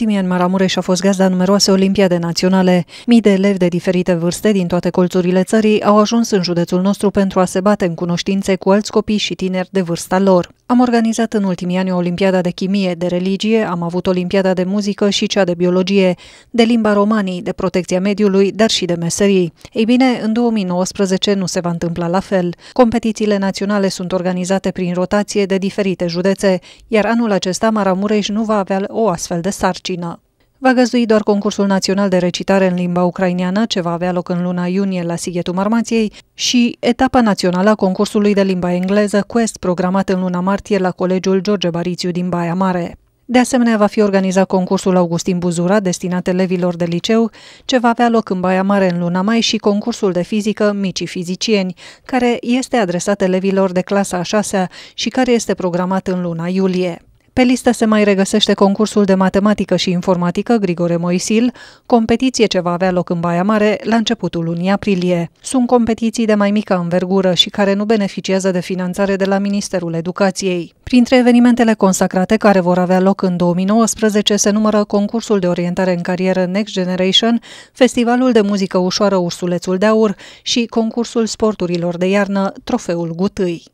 ultimii ani, Maramureș a fost gazda numeroase olimpiade naționale. Mii de elevi de diferite vârste din toate colțurile țării au ajuns în județul nostru pentru a se bate în cunoștințe cu alți copii și tineri de vârsta lor. Am organizat în ultimii ani o Olimpiada de Chimie, de Religie, am avut Olimpiada de Muzică și cea de Biologie, de Limba Romanii, de Protecția Mediului, dar și de Meserii. Ei bine, în 2019 nu se va întâmpla la fel. Competițiile naționale sunt organizate prin rotație de diferite județe, iar anul acesta Maramureș nu va avea o astfel de sarcină. Va găzdui doar concursul național de recitare în limba ucraineană, ce va avea loc în luna iunie la Sighetul Marmației, și etapa națională a concursului de limba engleză Quest, programat în luna martie la Colegiul George Barițiu din Baia Mare. De asemenea, va fi organizat concursul Augustin Buzura, destinat elevilor de liceu, ce va avea loc în Baia Mare în luna mai și concursul de fizică Micii Fizicieni, care este adresat elevilor de clasa a 6 -a și care este programat în luna iulie. Pe listă se mai regăsește concursul de matematică și informatică Grigore Moisil, competiție ce va avea loc în Baia Mare la începutul lunii aprilie. Sunt competiții de mai mică învergură și care nu beneficiază de finanțare de la Ministerul Educației. Printre evenimentele consacrate care vor avea loc în 2019 se numără concursul de orientare în carieră Next Generation, festivalul de muzică ușoară Ursulețul de Aur și concursul sporturilor de iarnă Trofeul Gutâi.